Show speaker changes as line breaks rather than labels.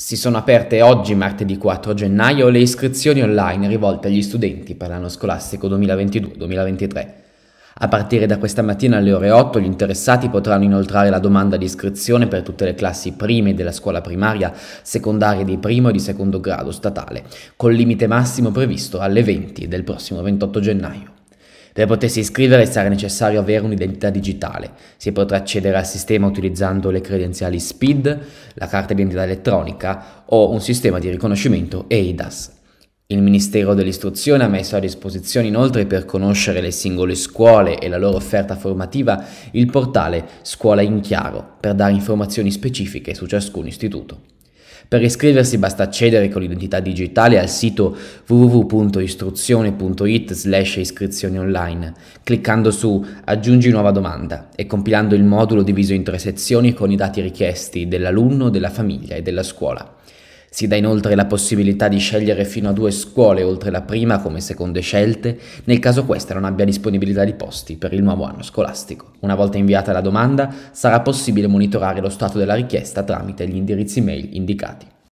Si sono aperte oggi, martedì 4 gennaio, le iscrizioni online rivolte agli studenti per l'anno scolastico 2022-2023. A partire da questa mattina alle ore 8 gli interessati potranno inoltrare la domanda di iscrizione per tutte le classi prime della scuola primaria, secondaria di primo e di secondo grado statale, col limite massimo previsto alle 20 del prossimo 28 gennaio. Per potersi iscrivere sarà necessario avere un'identità digitale. Si potrà accedere al sistema utilizzando le credenziali SPID, la carta d'identità elettronica o un sistema di riconoscimento EIDAS. Il Ministero dell'Istruzione ha messo a disposizione inoltre per conoscere le singole scuole e la loro offerta formativa il portale Scuola in Chiaro per dare informazioni specifiche su ciascun istituto. Per iscriversi basta accedere con l'identità digitale al sito www.istruzione.it slash iscrizioni online, cliccando su Aggiungi nuova domanda e compilando il modulo diviso in tre sezioni con i dati richiesti dell'alunno, della famiglia e della scuola. Si dà inoltre la possibilità di scegliere fino a due scuole oltre la prima come seconde scelte, nel caso questa non abbia disponibilità di posti per il nuovo anno scolastico. Una volta inviata la domanda, sarà possibile monitorare lo stato della richiesta tramite gli indirizzi mail indicati.